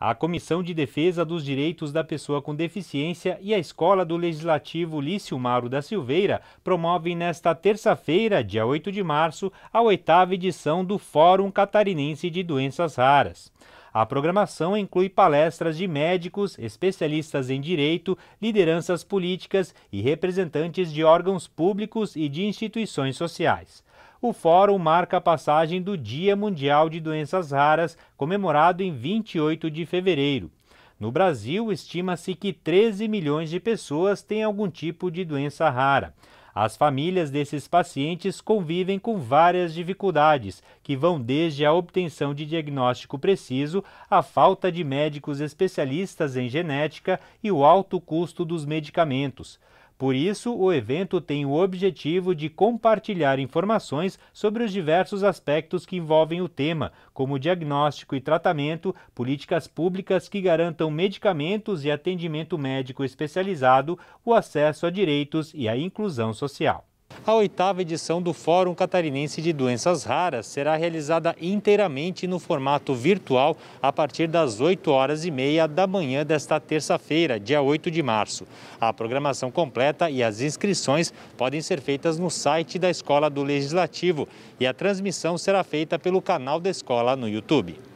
A Comissão de Defesa dos Direitos da Pessoa com Deficiência e a Escola do Legislativo Lício Mauro da Silveira promovem nesta terça-feira, dia 8 de março, a oitava edição do Fórum Catarinense de Doenças Raras. A programação inclui palestras de médicos, especialistas em direito, lideranças políticas e representantes de órgãos públicos e de instituições sociais o fórum marca a passagem do Dia Mundial de Doenças Raras, comemorado em 28 de fevereiro. No Brasil, estima-se que 13 milhões de pessoas têm algum tipo de doença rara. As famílias desses pacientes convivem com várias dificuldades, que vão desde a obtenção de diagnóstico preciso, a falta de médicos especialistas em genética e o alto custo dos medicamentos. Por isso, o evento tem o objetivo de compartilhar informações sobre os diversos aspectos que envolvem o tema, como diagnóstico e tratamento, políticas públicas que garantam medicamentos e atendimento médico especializado, o acesso a direitos e a inclusão social. A oitava edição do Fórum Catarinense de Doenças Raras será realizada inteiramente no formato virtual a partir das 8 horas e meia da manhã desta terça-feira, dia 8 de março. A programação completa e as inscrições podem ser feitas no site da Escola do Legislativo e a transmissão será feita pelo canal da escola no YouTube.